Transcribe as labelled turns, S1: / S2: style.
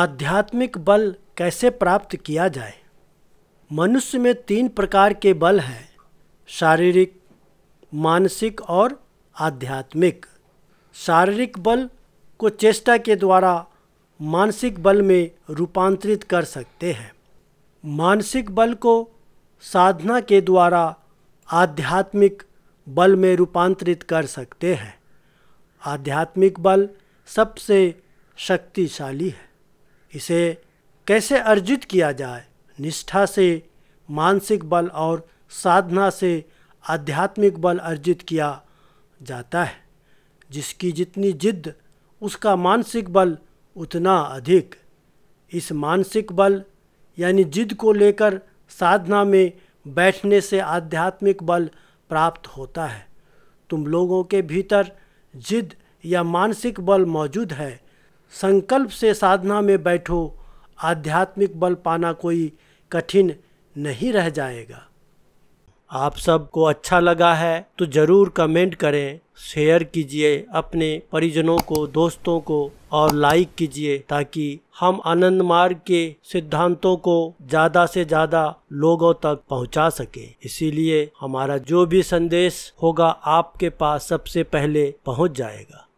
S1: आध्यात्मिक बल कैसे प्राप्त किया जाए मनुष्य में तीन प्रकार के बल हैं शारीरिक मानसिक और आध्यात्मिक शारीरिक बल को चेष्टा के द्वारा मानसिक बल में रूपांतरित कर सकते हैं मानसिक बल को साधना के द्वारा आध्यात्मिक बल में रूपांतरित कर सकते हैं आध्यात्मिक बल सबसे शक्तिशाली है इसे कैसे अर्जित किया जाए निष्ठा से मानसिक बल और साधना से आध्यात्मिक बल अर्जित किया जाता है जिसकी जितनी जिद्द उसका मानसिक बल उतना अधिक इस मानसिक बल यानी जिद को लेकर साधना में बैठने से आध्यात्मिक बल प्राप्त होता है तुम लोगों के भीतर जिद या मानसिक बल मौजूद है संकल्प से साधना में बैठो आध्यात्मिक बल पाना कोई कठिन नहीं रह जाएगा आप सबको अच्छा लगा है तो ज़रूर कमेंट करें शेयर कीजिए अपने परिजनों को दोस्तों को और लाइक कीजिए ताकि हम आनंद मार्ग के सिद्धांतों को ज़्यादा से ज़्यादा लोगों तक पहुंचा सके इसीलिए हमारा जो भी संदेश होगा आपके पास सबसे पहले पहुंच जाएगा